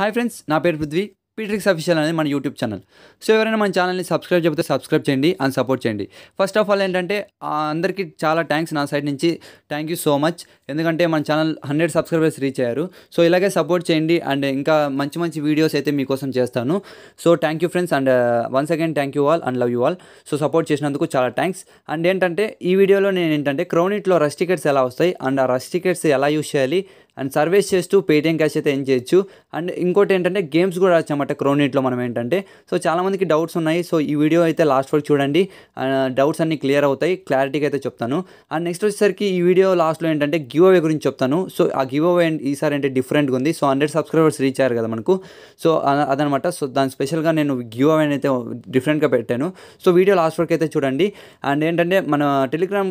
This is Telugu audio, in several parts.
హాయ్ ఫ్రెండ్స్ నా పేరు పృథ్వీ పీట్రిక్స్ అఫీషియల్ అనేది మన యూట్యూబ్ ఛానల్ సో ఎవరైనా మన ఛానల్ని సబ్స్క్రైబ్ చెప్తే సబ్స్క్రైబ్ చేయండి అండ్ సపోర్ట్ చేయండి ఫస్ట్ ఆఫ్ ఆల్ ఏంటంటే అందరికీ చాలా థ్యాంక్స్ నా సైడ్ నుంచి థ్యాంక్ యూ సో మచ్ ఎందుకంటే మన ఛానల్ హండ్రెడ్ సబ్స్క్రైబర్స్ రీచ్ అయ్యారు సో ఇలాగే సపోర్ట్ చేయండి అండ్ ఇంకా మంచి మంచి వీడియోస్ అయితే మీకోసం చేస్తాను so thank you friends and once again thank you all and love you all so support చేసినందుకు చాలా థ్యాంక్స్ అండ్ ఏంటంటే ఈ వీడియోలో నేను ఏంటంటే క్రోనిట్లో రష్ టికెట్స్ ఎలా వస్తాయి అండ్ ఆ రస్ టికెట్స్ ఎలా యూస్ చేయాలి అండ్ సర్వీస్ చేస్తూ పేటీఎం క్యాష్ అయితే ఏం చేయొచ్చు అండ్ ఇంకోటి ఏంటంటే గేమ్స్ కూడా రాసామట క్రోనీట్లో మనం ఏంటంటే సో చాలామందికి డౌట్స్ ఉన్నాయి సో ఈ వీడియో అయితే లాస్ట్ వరకు చూడండి డౌట్స్ అన్నీ క్లియర్ అవుతాయి క్లారిటీగా అయితే చెప్తాను అండ్ నెక్స్ట్ వచ్చేసరికి ఈ వీడియో లాస్ట్లో ఏంటంటే గివ్ అవే గురించి చెప్తాను సో ఆ గివ్ అవే ఈసారి అంటే డిఫరెంట్గా ఉంది సో హండ్రెడ్ సబ్స్క్రైబర్స్ రీచ్ అయ్యారు కదా మనకు సో అదనమాట సో దాని స్పెషల్గా నేను గివ్ అవే అయితే డిఫరెంట్గా పెట్టాను సో వీడియో లాస్ట్ వరకు అయితే చూడండి అండ్ ఏంటంటే మన టెలిగ్రామ్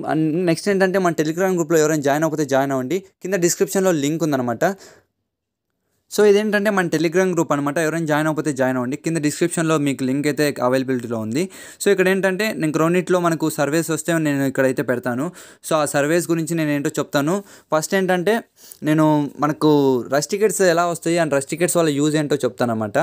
నెక్స్ట్ ఏంటంటే మన టెలిగ్రామ్ గ్రూప్లో ఎవరైనా జాయిన్ అవ్వకపోతే జాయిన్ అవ్వండి కింద డిస్క్రిప్షన్లో లింక్ లింక్ ఉందన్నమాట సో ఇదేంటంటే మన టెలిగ్రామ్ గ్రూప్ అనమాట ఎవరైనా జాయిన్ అవ్వకపోతే జాయిన్ అవ్వండి కింద డిస్క్రిప్షన్లో మీకు లింక్ అయితే అవైలబిలిటీలో ఉంది సో ఇక్కడ ఏంటంటే నేను క్రోనిట్లో మనకు సర్వేస్ వస్తే నేను ఇక్కడైతే పెడతాను సో ఆ సర్వేస్ గురించి నేను ఏంటో చెప్తాను ఫస్ట్ ఏంటంటే నేను మనకు రస్టికెట్స్ ఎలా వస్తాయి అండ్ రస్టికెట్స్ వల్ల యూజ్ ఏంటో చెప్తాను అనమాట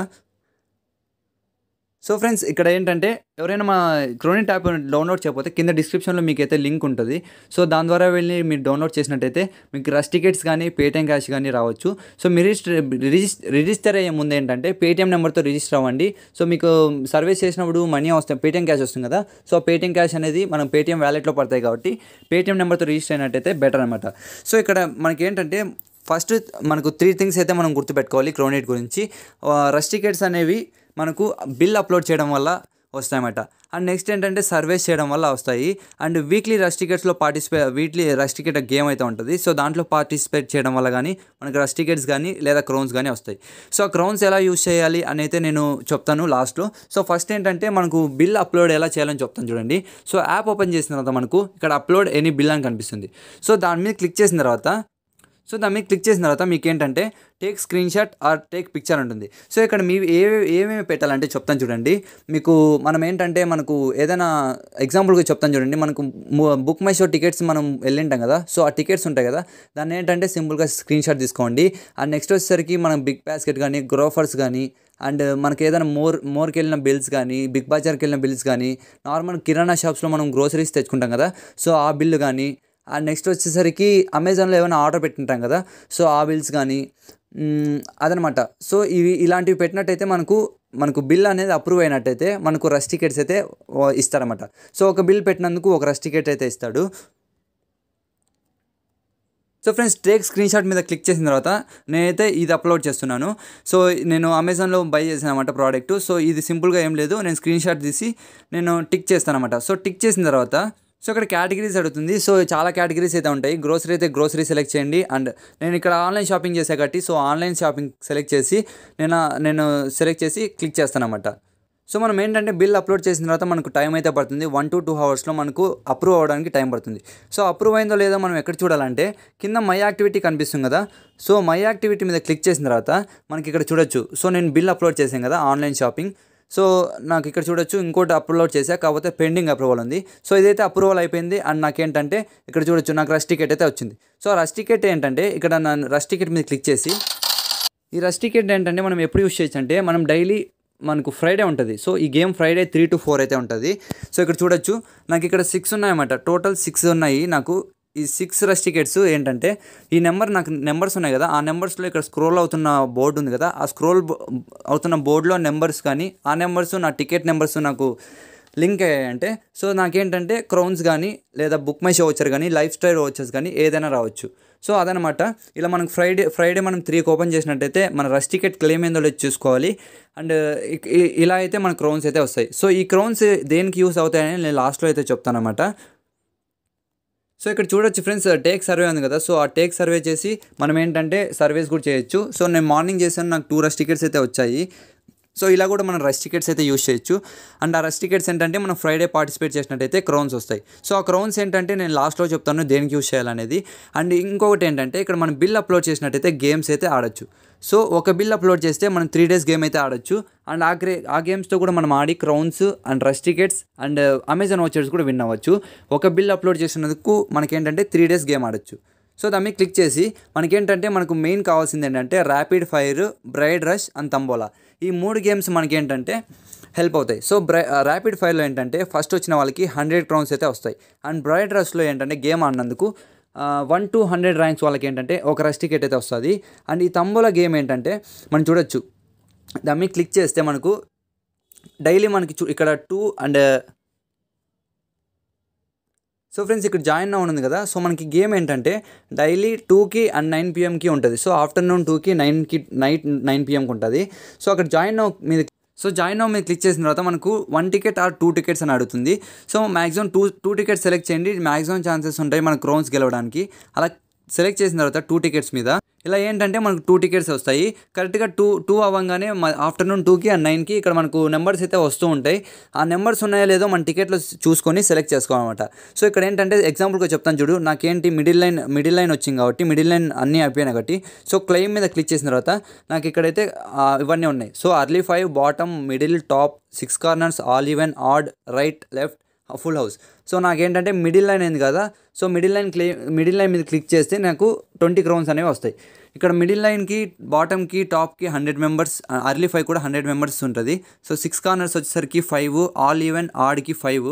సో ఫ్రెండ్స్ ఇక్కడ ఏంటంటే ఎవరైనా మా క్రోనిట్ యాప్ డౌన్లోడ్ చేయకపోతే కింద డిస్క్రిప్షన్లో మీకు అయితే లింక్ ఉంటుంది సో దాని ద్వారా వెళ్ళి మీరు డౌన్లోడ్ చేసినట్టయితే మీకు రస్ టికెట్స్ కానీ పేటీఎం క్యాష్ కానీ రావచ్చు సో మీరు రిజిస్టర్ రిజిస్టర్ అయ్యే ముందు ఏంటంటే పేటీఎం నెంబర్తో రిజిస్టర్ అవ్వండి సో మీకు సర్వీస్ చేసినప్పుడు మనీ వస్తాయి పేటీఎం క్యాష్ వస్తుంది కదా సో పేటీఎం క్యాష్ అనేది మనం పేటీఎం వ్యాలెట్లో పడతాయి కాబట్టి పేటీఎం నెంబర్తో రిజిస్టర్ అయినట్టయితే బెటర్ అనమాట సో ఇక్కడ మనకి ఏంటంటే ఫస్ట్ మనకు త్రీ థింగ్స్ అయితే మనం గుర్తుపెట్టుకోవాలి క్రోనేట్ గురించి రష్ టికెట్స్ అనేవి మనకు బిల్ అప్లోడ్ చేయడం వల్ల వస్తాయన్నమాట అండ్ నెక్స్ట్ ఏంటంటే సర్వేస్ చేయడం వల్ల వస్తాయి అండ్ వీక్లీ రష్ టికెట్స్లో participate weekly rush ticket game అయితే ఉంటుంది సో దాంట్లో పార్టిసిపేట్ చేయడం వల్ల కానీ మనకు రష్ టికెట్స్ కానీ లేదా క్రౌన్స్ కానీ వస్తాయి సో క్రౌన్స్ ఎలా యూజ్ చేయాలి అని అయితే నేను చెప్తాను లాస్ట్లో సో ఫస్ట్ ఏంటంటే మనకు బిల్ అప్లోడ్ ఎలా చేయాలని చెప్తాను చూడండి సో యాప్ ఓపెన్ చేసిన తర్వాత మనకు ఇక్కడ అప్లోడ్ ఎనీ బిల్ అని కనిపిస్తుంది సో దాని మీద క్లిక్ చేసిన తర్వాత సో దాన్ని మీకు క్లిక్ చేసిన తర్వాత మీకు ఏంటంటే take screenshot or take picture ఉంటుంది సో ఇక్కడ మీ ఏవే ఏమేమి పెట్టాలంటే చెప్తాను చూడండి మీకు మనం ఏంటంటే మనకు ఏదైనా ఎగ్జాంపుల్గా చెప్తాను చూడండి మనకు బుక్ మై షో టికెట్స్ మనం వెళ్ళింటాం కదా సో ఆ టికెట్స్ ఉంటాయి కదా దాన్ని ఏంటంటే సింపుల్గా స్క్రీన్ షాట్ తీసుకోండి అండ్ నెక్స్ట్ వచ్చేసరికి మనం బిగ్ బాస్కెట్ కానీ గ్రోఫర్స్ కానీ అండ్ మనకి ఏదైనా మోర్ మోర్కి వెళ్ళిన బిల్స్ కానీ బిగ్ బజార్కి వెళ్ళిన బిల్స్ కానీ నార్మల్ కిరాణా షాప్స్లో మనం గ్రోసరీస్ తెచ్చుకుంటాం కదా సో ఆ బిల్లు కానీ నెక్స్ట్ వచ్చేసరికి అమెజాన్లో ఏమైనా ఆర్డర్ పెట్టింటాం కదా సో ఆ బిల్స్ కానీ అదనమాట సో ఇవి ఇలాంటివి పెట్టినట్టయితే మనకు మనకు బిల్ అనేది అప్రూవ్ అయినట్టయితే మనకు రష్ టికెట్స్ అయితే ఇస్తారనమాట సో ఒక బిల్ పెట్టినందుకు ఒక రస్ టికెట్ అయితే ఇస్తాడు so friends take screenshot మీద క్లిక్ చేసిన తర్వాత నేనైతే ఇది అప్లోడ్ చేస్తున్నాను సో నేను అమెజాన్లో బై చేశాను అనమాట ప్రోడక్ట్ సో ఇది సింపుల్గా ఏం లేదు నేను స్క్రీన్ షాట్ తీసి నేను టిక్ చేస్తాను అనమాట సో టిక్ చేసిన తర్వాత సో ఇక్కడ కేటగిరీస్ అడుగుతుంది సో చాలా కేటగిరీస్ అయితే ఉంటాయి గ్రోసరీ అయితే గ్రోసరీ సెలెక్ట్ చేయండి అండ్ నేను ఇక్కడ ఆన్లైన్ షాపింగ్ చేసే కాబట్టి సో ఆన్లైన్ షాపింగ్ సెలెక్ట్ చేసి నేను నేను సెలెక్ట్ చేసి క్లిక్ చేస్తాను అనమాట సో మనం ఏంటంటే బిల్ అప్లోడ్ చేసిన తర్వాత మనకు టైం అయితే పడుతుంది వన్ టు టూ అవర్స్లో మనకు అప్రూవ్ అవ్వడానికి టైం పడుతుంది సో అప్రూవ్ అయిందో లేదో మనం ఎక్కడ చూడాలంటే కింద మై యాక్టివిటీ కనిపిస్తుంది కదా సో మై యాక్టివిటీ మీద క్లిక్ చేసిన తర్వాత మనకి ఇక్కడ చూడొచ్చు సో నేను బిల్ అప్లోడ్ చేశాను కదా ఆన్లైన్ షాపింగ్ సో నాకు ఇక్కడ చూడొచ్చు ఇంకోటి అప్లోడ్ చేశా కాకపోతే పెండింగ్ అప్రూవల్ ఉంది సో ఇదైతే అప్రూవల్ అయిపోయింది అండ్ నాకేంటంటే ఇక్కడ చూడొచ్చు నాకు రస్ టికెట్ అయితే వచ్చింది సో రస్ టికెట్ ఏంటంటే ఇక్కడ నన్ను రస్ టికెట్ మీద క్లిక్ చేసి ఈ రస్ టికెట్ ఏంటంటే మనం ఎప్పుడు యూస్ చేయొచ్చు అంటే మనం డైలీ మనకు ఫ్రైడే ఉంటుంది సో ఈ game Friday three to four అయితే ఉంటుంది సో ఇక్కడ చూడొచ్చు నాకు ఇక్కడ సిక్స్ ఉన్నాయన్నమాట టోటల్ సిక్స్ ఉన్నాయి నాకు ఈ సిక్స్ రష్ టికెట్స్ ఏంటంటే ఈ నెంబర్ నాకు నెంబర్స్ ఉన్నాయి కదా ఆ నెంబర్స్లో ఇక్కడ స్క్రోల్ అవుతున్న బోర్డు ఉంది కదా ఆ స్క్రోల్ అవుతున్న బోర్డులో నెంబర్స్ కానీ ఆ నెంబర్స్ నా టికెట్ నెంబర్స్ నాకు లింక్ అయ్యాయంటే సో నాకేంటంటే క్రౌన్స్ కానీ లేదా బుక్ మై షో వచ్చారు కానీ లైఫ్ స్టైల్ వచ్చేసి కానీ ఏదైనా రావచ్చు సో అదనమాట ఇలా మనం ఫ్రైడే ఫ్రైడే మనం త్రీకి ఓపెన్ చేసినట్టయితే మన రష్ టికెట్ క్లెయిమ్ ఏందో లేదు చూసుకోవాలి అండ్ ఇలా అయితే మన క్రౌన్స్ అయితే వస్తాయి సో ఈ క్రౌన్స్ దేనికి యూస్ అవుతాయని నేను లాస్ట్లో అయితే చెప్తాను అనమాట సో ఇక్కడ చూడొచ్చు ఫ్రెండ్స్ టేక్ సర్వే ఉంది కదా సో ఆ టేక్ సర్వే చేసి మనం ఏంటంటే సర్వేస్ కూడా చేయొచ్చు సో నేను మార్నింగ్ చేశాను నాకు టూ రస్ టికెట్స్ అయితే వచ్చాయి సో ఇలా కూడా మనం రస్ టికెట్స్ అయితే యూస్ చేయొచ్చు అండ్ ఆ రస్ టికెట్స్ ఏంటంటే మనం ఫ్రైడే పార్టిసిపేట్ చేసినట్టయితే క్రౌన్స్ వస్తాయి సో ఆ క్రౌన్స్ ఏంటంటే నేను లాస్ట్లో చెప్తాను దేనికి యూస్ చేయాలనేది అండ్ ఇంకొకటి ఏంటంటే ఇక్కడ మనం బిల్ అప్లోడ్ చేసినట్టయితే గేమ్స్ అయితే ఆడొచ్చు సో ఒక బిల్ అప్లోడ్ చేస్తే మనం త్రీ డేస్ గేమ్ అయితే ఆడొచ్చు అండ్ ఆ గ్రే ఆ గేమ్స్తో కూడా మనం ఆడి crowns and rush tickets and Amazon vouchers కూడా విన్ అవ్వచ్చు ఒక బిల్ అప్లోడ్ చేసినందుకు మనకేంటంటే త్రీ డేస్ గేమ్ ఆడొచ్చు సో దాన్ని క్లిక్ చేసి మనకేంటంటే మనకు మెయిన్ కావాల్సింది ఏంటంటే rapid fire bride rush and tambola ఈ మూడు గేమ్స్ మనకేంటంటే హెల్ప్ అవుతాయి సో బ్రై ర్యాపిడ్ ఫైర్లో ఏంటంటే ఫస్ట్ వచ్చిన వాళ్ళకి హండ్రెడ్ క్రౌన్స్ అయితే వస్తాయి అండ్ బ్రైడ్ రష్లో ఏంటంటే గేమ్ ఆడినందుకు వన్ టు హండ్రెడ్ ర్యాంక్స్ వాళ్ళకి ఏంటంటే ఒక రెస్ట్ టికెట్ అయితే వస్తుంది అండ్ ఈ తంబోలా గేమ్ ఏంటంటే మనం చూడొచ్చు దాని మీద క్లిక్ చేస్తే మనకు డైలీ మనకి ఇక్కడ టూ అండ్ సో ఫ్రెండ్స్ ఇక్కడ జాయిన్ ఉంది కదా సో మనకి గేమ్ ఏంటంటే డైలీ టూకి అండ్ నైన్ పిఎంకి ఉంటుంది సో ఆఫ్టర్నూన్ టూకి నైన్కి నైట్ నైన్ పిఎంకి ఉంటుంది సో అక్కడ జాయిన్ మీద సో జాయిన్ అవ్వ మీరు క్లిక్ చేసిన తర్వాత మనకు one ticket or two tickets అని అడుగుతుంది so maximum two two tickets select చేయండి మ్యాక్సిమం ఛాన్సెస్ ఉంటాయి మన క్రోన్స్ గెలవడానికి అలా సెలెక్ట్ చేసిన తర్వాత టూ టికెట్స్ మీద ఇలా ఏంటంటే మనకు టూ టికెట్స్ వస్తాయి కరెక్ట్గా టూ టూ అవ్వగానే ఆఫ్టర్నూన్ టూకి అండ్ నైన్కి ఇక్కడ మనకు నెంబర్స్ అయితే వస్తూ ఉంటాయి ఆ నెంబర్స్ ఉన్నాయో లేదో మన టికెట్లు చూసుకొని సెలెక్ట్ చేసుకోవాలన్నమాట సో ఇక్కడ ఏంటంటే ఎగ్జాంపుల్గా చెప్తాను చూడు నాకేంటి మిడిల్ లైన్ మిడిల్ లైన్ వచ్చింది కాబట్టి మిడిల్ లైన్ అన్నీ అయిపోయినా కాబట్టి సో క్లెయిమ్ మీద క్లిక్ చేసిన తర్వాత నాకు ఇక్కడైతే ఇవన్నీ ఉన్నాయి so early five bottom middle top six corners all even odd right left full house so నాకేంటంటే మిడిల్ లైన్ అయింది కదా so middle line click middle line మీద క్లిక్ చేస్తే నాకు ట్వంటీ క్రౌన్స్ అనేవి వస్తాయి ఇక్కడ మిడిల్ లైన్కి బాటమ్కి టాప్కి హండ్రెడ్ మెంబర్స్ అర్లీ ఫైవ్ కూడా హండ్రెడ్ మెంబర్స్ ఉంటుంది సో సిక్స్ కార్నర్స్ వచ్చేసరికి ఫైవ్ ఆల్ ఈవెన్ ఆడ్కి ఫైవ్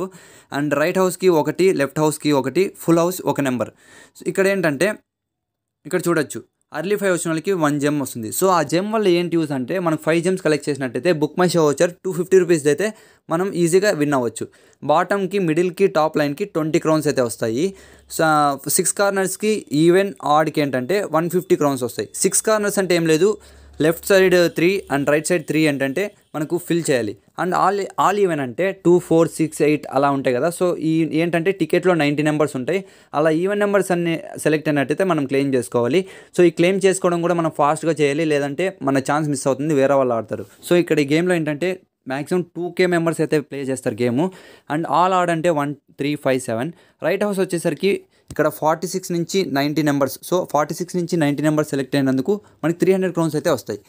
అండ్ రైట్ హౌస్కి ఒకటి లెఫ్ట్ హౌస్కి ఒకటి ఫుల్ హౌస్ ఒక నెంబర్ సో ఇక్కడ ఏంటంటే ఇక్కడ చూడొచ్చు అర్లీ ఫైవ్ వచ్చిన వాళ్ళకి వన్ జెమ్ వస్తుంది సో ఆ జెమ్ వల్ల ఏంటి యూస్ అంటే మనం ఫైవ్ జెమ్స్ కలెక్ట్ చేసినట్టయితే బుక్ మై షో వచ్చారు టూ ఫిఫ్టీ రూపీస్ అయితే మనం ఈజీగా విన్ అవ్వచ్చు బాటమ్కి మిడిల్కి టాప్ లైన్కి ట్వంటీ క్రౌన్స్ అయితే వస్తాయి సిక్స్ కార్నర్స్కి ఈవెన్ ఆడ్కి ఏంటంటే వన్ ఫిఫ్టీ క్రౌన్స్ వస్తాయి సిక్స్ కార్నర్స్ అంటే ఏం లేదు left side three and right side three ఏంటంటే మనకు ఫిల్ చేయాలి అండ్ ఆల్ ఆల్ ఈవెన్ అంటే టూ ఫోర్ సిక్స్ ఎయిట్ అలా ఉంటాయి కదా సో ఈ ఏంటంటే టికెట్లో నైంటీ నెంబర్స్ ఉంటాయి అలా ఈవెన్ నెంబర్స్ అన్ని సెలెక్ట్ అయినట్టయితే మనం క్లెయిమ్ చేసుకోవాలి సో ఈ క్లెయిమ్ చేసుకోవడం కూడా మనం ఫాస్ట్గా చేయాలి లేదంటే మన ఛాన్స్ మిస్ అవుతుంది వేరే వాళ్ళు ఆడతారు సో ఇక్కడ ఈ గేమ్లో ఏంటంటే మ్యాక్సిమం టూ కే మెంబర్స్ అయితే ప్లే చేస్తారు గేమ్ అండ్ ఆల్ ఆడ్ అంటే one three five seven right house వచ్చేసరికి ఇక్కడ ఫార్టీ సిక్స్ నుంచి ninety numbers so forty six నుంచి నైంటీ నెంబర్స్ సెలెక్ట్ అయినందుకు మనకి త్రీ హండ్రెడ్ క్రోన్స్ అయితే వస్తాయి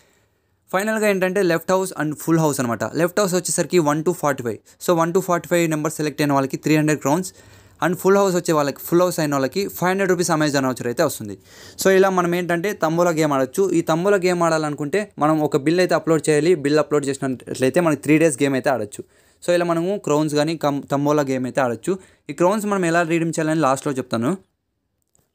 ఫైనల్గా ఏంటంటే left house and full house అనమాట లెఫ్ట్ హౌస్ వచ్చేసరికి one two forty five so one two forty five number select అయిన వాళ్ళకి three hundred crowns and full house వచ్చే వాళ్ళకి ఫుల్ హౌస్ అయిన వాళ్ళకి ఫైవ్ హండ్రెడ్ రూపీస్ అమెజాన్ వచ్చి అయితే వస్తుంది సో ఇలా మనం ఏంటంటే తమ్ముల గేమ్ ఆడొచ్చు ఈ తమ్ముల గేమ్ ఆడాలనుకుంటే మనం ఒక బిల్ అయితే అప్లోడ్ చేయాలి బిల్ అప్లోడ్ చేసినట్లయితే మనకి త్రీ డేస్ గేమ్ అయితే ఆడొచ్చు సో ఇలా మనము క్రౌన్స్ కానీ కమ్ తంబోలా గేమ్ అయితే ఆడొచ్చు ఈ క్రౌన్స్ మనం ఎలా రీడీమ్ చేయాలని లాస్ట్లో చెప్తాను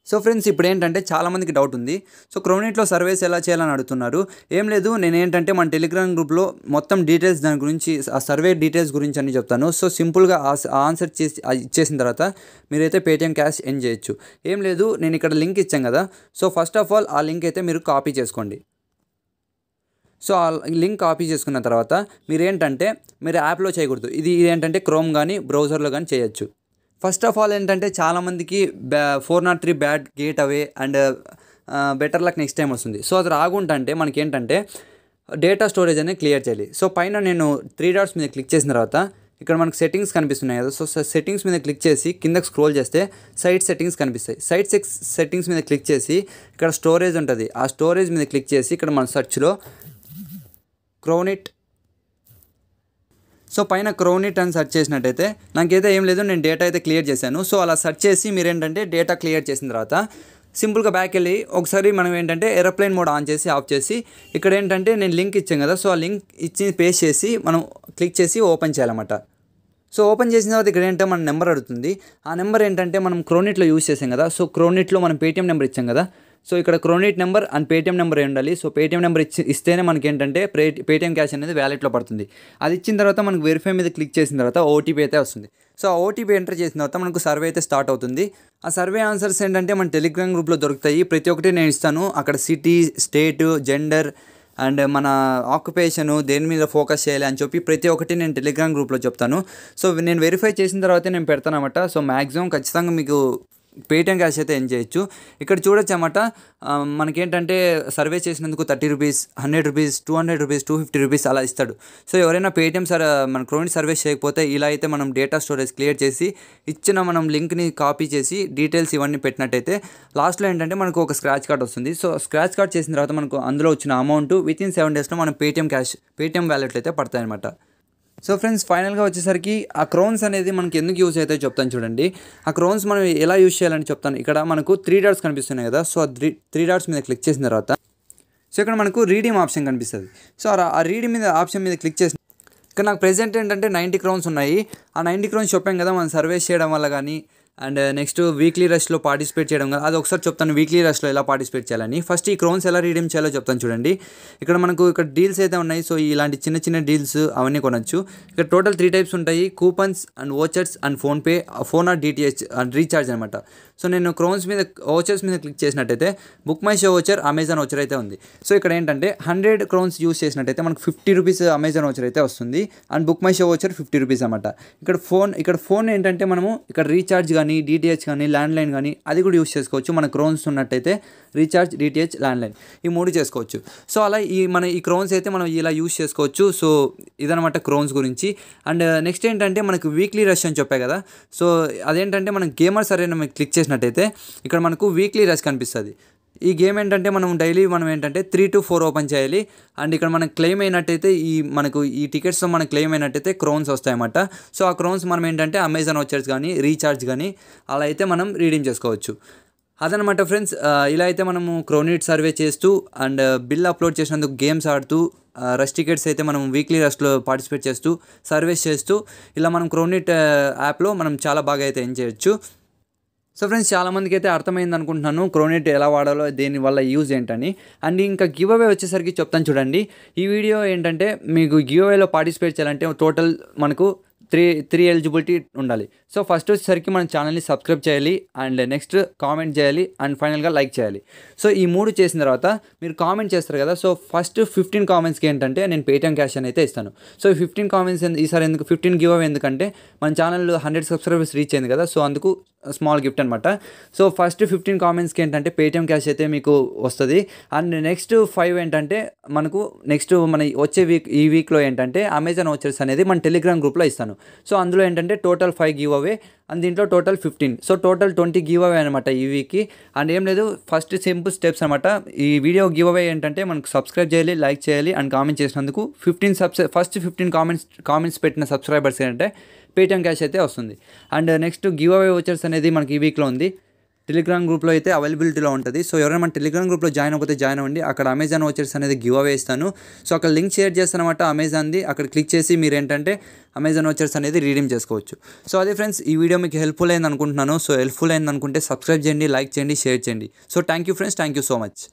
సో ఫ్రెండ్స్ ఇప్పుడు ఏంటంటే చాలామందికి డౌట్ ఉంది సో క్రోనీట్లో సర్వేస్ ఎలా చేయాలని అడుగుతున్నారు ఏం లేదు నేను ఏంటంటే మన టెలిగ్రామ్ గ్రూప్లో మొత్తం డీటెయిల్స్ దాని గురించి ఆ సర్వే డీటెయిల్స్ గురించి అని చెప్తాను సో సింపుల్గా ఆన్సర్ చేసి ఇచ్చేసిన తర్వాత మీరైతే పేటిఎం క్యాష్ ఎండ్ చేయొచ్చు ఏం లేదు నేను ఇక్కడ లింక్ ఇచ్చాను కదా సో ఫస్ట్ ఆఫ్ ఆల్ ఆ లింక్ అయితే మీరు కాపీ చేసుకోండి సో ఆ లింక్ కాపీ చేసుకున్న తర్వాత మీరు ఏంటంటే మీరు యాప్లో చేయకూడదు ఇది ఏంటంటే క్రోమ్ కానీ బ్రౌజర్లో కానీ చేయొచ్చు ఫస్ట్ ఆఫ్ ఆల్ ఏంటంటే చాలామందికి బ్యా four not three bad gateway and better luck next time వస్తుంది సో అది రాకుండా మనకి ఏంటంటే డేటా స్టోరేజ్ అనేది క్లియర్ చేయాలి సో పైన నేను త్రీ డాట్స్ మీద క్లిక్ చేసిన తర్వాత ఇక్కడ మనకు సెట్టింగ్స్ కనిపిస్తున్నాయి కదా సో సెట్టింగ్స్ మీద క్లిక్ చేసి కిందకు స్క్రోల్ చేస్తే సైట్ సెట్టింగ్స్ కనిపిస్తాయి సైట్ సెక్స్ సెట్టింగ్స్ మీద క్లిక్ చేసి ఇక్కడ స్టోరేజ్ ఉంటుంది ఆ స్టోరేజ్ మీద క్లిక్ చేసి ఇక్కడ మన సర్చ్లో క్రోనిట్ సో పైన క్రోనిట్ అని సెర్చ్ చేసినట్టయితే నాకైతే ఏం లేదు నేను డేటా అయితే క్లియర్ చేశాను సో అలా సెర్చ్ చేసి మీరేంటంటే డేటా క్లియర్ చేసిన తర్వాత సింపుల్గా బ్యాక్ వెళ్ళి ఒకసారి మనం ఏంటంటే ఎరోప్లేన్ మోడ్ ఆన్ చేసి ఆఫ్ చేసి ఇక్కడ ఏంటంటే నేను లింక్ ఇచ్చాను కదా సో ఆ లింక్ ఇచ్చి పేస్ చేసి మనం క్లిక్ చేసి ఓపెన్ చేయాలన్నమాట సో ఓపెన్ చేసిన తర్వాత ఇక్కడ ఏంటంటే మన నెంబర్ అడుగుతుంది ఆ నెంబర్ ఏంటంటే మనం క్రోనిట్లో యూస్ చేసాం కదా సో క్రోనిట్లో మనం పేటీఎం నెంబర్ ఇచ్చాం కదా సో ఇక్కడ Crownit number and Paytm number ఉండాలి సో పేటీఎం నెంబర్ ఇచ్చి ఇస్తేనే మనకి ఏంటంటే పే పేటీఎం క్యాష్ అనేది వ్యాలెట్లో పడుతుంది అది ఇచ్చిన తర్వాత మనకు వెరిఫై మీద క్లిక్ చేసిన తర్వాత ఓటీపీ అయితే వస్తుంది సో ఆ ఓటీపీ ఎంటర్ చేసిన తర్వాత మనకు సర్వే అయితే స్టార్ట్ అవుతుంది ఆ సర్వే ఆన్సర్స్ ఏంటంటే మన టెలిగ్రామ్ గ్రూప్లో దొరుకుతాయి ప్రతి ఒక్కటి నేను ఇస్తాను అక్కడ సిటీ స్టేటు జెండర్ అండ్ మన ఆక్యుపేషను దేని మీద ఫోకస్ చేయాలి అని చెప్పి ప్రతి ఒక్కటి నేను టెలిగ్రామ్ గ్రూప్లో చెప్తాను సో నేను వెరిఫై చేసిన తర్వాతే నేను పెడతానమాట సో మ్యాక్సిమం ఖచ్చితంగా మీకు పేటిఎం క్యాష్ అయితే ఏం చేయొచ్చు ఇక్కడ చూడొచ్చు అన్నమాట మనకేంటంటే సర్వే చేసినందుకు thirty rupees hundred rupees two hundred rupees two fifty rupees అలా ఇస్తాడు సో ఎవరైనా పేటిఎం సర్ మన క్రోని సర్వీస్ చేయకపోతే ఇలా అయితే మనం డేటా స్టోరేజ్ క్లియర్ చేసి ఇచ్చిన మనం లింక్ని కాపీ చేసి డీటెయిల్స్ ఇవన్నీ పెట్టినట్టయితే లాస్ట్లో ఏంటంటే మనకు ఒక స్క్రాచ్ కార్డ్ వస్తుంది సో స్క్రాచ్ కార్డ్ చేసిన తర్వాత మనకు అందులో వచ్చిన అమౌంట్ విత్ ఇన్ సెవెన్ డేస్లో మనం పేటిఎం క్యాష్ పేటిఎం వ్యాలెట్లు అయితే పడతాయి అనమాట సో ఫ్రెండ్స్ ఫైనల్గా వచ్చేసరికి ఆ క్రోన్స్ అనేది మనకి ఎందుకు యూజ్ అవుతాయి చెప్తాను చూడండి ఆ క్రోన్స్ మనం ఎలా యూజ్ చేయాలని చెప్తాను ఇక్కడ మనకు త్రీ డాట్స్ కనిపిస్తున్నాయి కదా సో త్రీ డాట్స్ మీద క్లిక్ చేసిన తర్వాత సో ఇక్కడ మనకు రీడింగ్ ఆప్షన్ కనిపిస్తుంది సో ఆ రీడింగ్ మీద ఆప్షన్ మీద క్లిక్ చేసిన ఇక్కడ నాకు ప్రెజెంట్ ఏంటంటే నైంటీ క్రోన్స్ ఉన్నాయి ఆ నైంటీ క్రోన్స్ చెప్పాం కదా మనం సర్వేస్ చేయడం వల్ల కానీ అండ్ నెక్స్ట్ వీక్లీ రష్లో పార్టిసిపేట్ చేయడం కదా అది ఒకసారి చెప్తాను వీక్లీ రష్లో ఎలా పార్టిసిపేట్ చేయాలని ఫస్ట్ ఈ క్రోన్స్ ఎలా రీడీమ్ చేయాలో చెప్తాను చూడండి ఇక్కడ మనకు ఇక్కడ డీల్స్ అయితే ఉన్నాయి సో ఇలాంటి చిన్న చిన్న డీల్స్ అవన్నీ కొనొచ్చు ఇక్కడ టోటల్ త్రీ టైప్స్ ఉంటాయి coupons and vouchers and PhonePe phone or DTH and recharge అనమాట సో నేను క్రోన్స్ మీద ఓచర్స్ మీద క్లిక్ చేసినట్టయితే book my show voucher Amazon voucher అయితే ఉంది సో ఇక్కడ ఏంటంటే హండ్రెడ్ క్రోన్స్ యూస్ చేసినట్టయితే మనకు ఫిఫ్టీ రూపీస్ అమెజాన్ ఓచర్ అయితే వస్తుంది and book my show voucher fifty rupees అనమాట ఇక్కడ ఫోన్ ఇక్కడ ఫోన్ ఏంటంటే మనము ఇక్కడ రీఛార్జ్ కానీ డీటీహెచ్ కానీ ల్యాండ్లైన్ కానీ అది కూడా యూస్ చేసుకోవచ్చు మన క్రోన్స్ ఉన్నట్టయితే రీఛార్జ్ ల్యాండ్ ల్యాండ్లైన్ ఈ మూడు చేసుకోవచ్చు సో అలా ఈ మన ఈ క్రోన్స్ అయితే మనం ఇలా యూస్ చేసుకోవచ్చు సో ఇదనమాట క్రోన్స్ గురించి అండ్ నెక్స్ట్ ఏంటంటే మనకు వీక్లీ రష్ అని చెప్పాయి కదా సో అదేంటంటే మనం గేమర్స్ అరేనా క్లిక్ చేసిన చేసినట్టయితే ఇక్కడ మనకు వీక్లీ రెస్ కనిపిస్తుంది ఈ గేమ్ ఏంటంటే మనం డైలీ మనం ఏంటంటే త్రీ టు ఫోర్ ఓపెన్ చేయాలి అండ్ ఇక్కడ మనం క్లెయిమ్ అయినట్టయితే ఈ మనకు ఈ టికెట్స్తో మనం క్లెయిమ్ అయినట్టయితే క్రోన్స్ వస్తాయన్నమాట సో ఆ క్రోన్స్ మనం ఏంటంటే అమెజాన్ వచ్చర్స్ కానీ రీఛార్జ్ కానీ అలా అయితే మనం రీడీమ్ చేసుకోవచ్చు అదనమాట ఫ్రెండ్స్ ఇలా అయితే మనము క్రోనిట్ సర్వే చేస్తూ అండ్ బిల్ అప్లోడ్ చేసినందుకు గేమ్స్ ఆడుతూ రష్ టికెట్స్ అయితే మనం వీక్లీ రష్లో పార్టిసిపేట్ చేస్తూ సర్వీస్ చేస్తూ ఇలా మనం క్రోనిట్ యాప్లో మనం చాలా బాగా అయితే ఎంజాయ్ చేయొచ్చు సో ఫ్రెండ్స్ చాలామందికి అయితే అర్థమైంది అనుకుంటున్నాను క్రోనేట్ ఎలా వాడాలో దీనివల్ల యూజ్ ఏంటని అండ్ ఇంకా గివ్ అవే వచ్చేసరికి చెప్తాను చూడండి ఈ వీడియో ఏంటంటే మీకు గివ్ అవేలో పార్టిసిపేట్ చేయాలంటే టోటల్ మనకు త్రీ త్రీ ఎలిజిబిలిటీ ఉండాలి సో ఫస్ట్ వచ్చేసరికి మన ఛానల్ని సబ్స్క్రైబ్ చేయాలి అండ్ నెక్స్ట్ కామెంట్ చేయాలి అండ్ ఫైనల్గా లైక్ చేయాలి సో ఈ మూడు చేసిన తర్వాత మీరు కామెంట్ చేస్తారు కదా సో ఫస్ట్ ఫిఫ్టీన్ కామెంట్స్కి ఏంటంటే నేను పేటీఎం క్యాష్ అని అయితే ఇస్తాను సో ఫిఫ్టీన్ కామెంట్స్ ఈసారి ఎందుకు ఫిఫ్టీన్ గివ్ అవే ఎందుకంటే మన ఛానల్ హండ్రెడ్ సబ్స్క్రైబర్స్ రీచ్ అయింది కదా సో అందుకు స్మాల్ గిఫ్ట్ అనమాట సో ఫస్ట్ ఫిఫ్టీన్ కామెంట్స్కి ఏంటంటే పేటిఎం క్యాష్ అయితే మీకు వస్తుంది అండ్ నెక్స్ట్ ఫైవ్ ఏంటంటే మనకు నెక్స్ట్ మన వచ్చే వీక్ ఈ వీక్లో ఏంటంటే అమెజాన్ వచ్చర్స్ అనేది మన టెలిగ్రామ్ గ్రూప్లో ఇస్తాను సో అందులో ఏంటంటే total five giveaway and దీంట్లో total fifteen so total twenty giveaway అనమాట ఈ వీక్కి అండ్ ఏం లేదు ఫస్ట్ సింపుల్ స్టెప్స్ అనమాట ఈ వీడియో గివ్ అవే ఏంటంటే మనకు సబ్స్క్రైబ్ చేయాలి లైక్ చేయాలి అండ్ కామెంట్ చేసినందుకు fifteen subs first fifteen comments comments పెట్టిన సబ్స్క్రైబర్స్ ఏంటంటే పేటిఎం క్యాష్ అయితే వస్తుంది and next giveaway vouchers అనేది మనకి ఈ వీక్లో ఉంది టెలిగ్రామ్ గ్రూప్లో అయితే అవైలబిలిటీలో ఉంటుంది సో ఎవరైనా మన టెలిగ్రామ్ గ్రూప్లో జాయిన్ అయిపోతే జాయిన్ అవ్వండి అక్కడ అమెజాన్ వచ్చర్స్ అనేది గివ్ అవే ఇస్తాను సో అక్కడ లింక్ షేర్ చేస్తానమాట అమెజాన్ది అక్కడ క్లిక్ చేసి మీరు ఏంటంటే అమెజాన్ వచ్చర్స్ అనేది రీడీమ్ చేసుకోవచ్చు సో అదే ఫ్రెండ్స్ ఈ వీడియో మీకు హెల్ప్ఫుల్ అయింది అనుకుంటున్నాను సో హెల్ప్ఫుల్ అయింది అనుకుంటే సబ్స్క్రైబ్ చేయండి లైక్ చేయండి షేర్ చేయండి so thank you friends thank you so much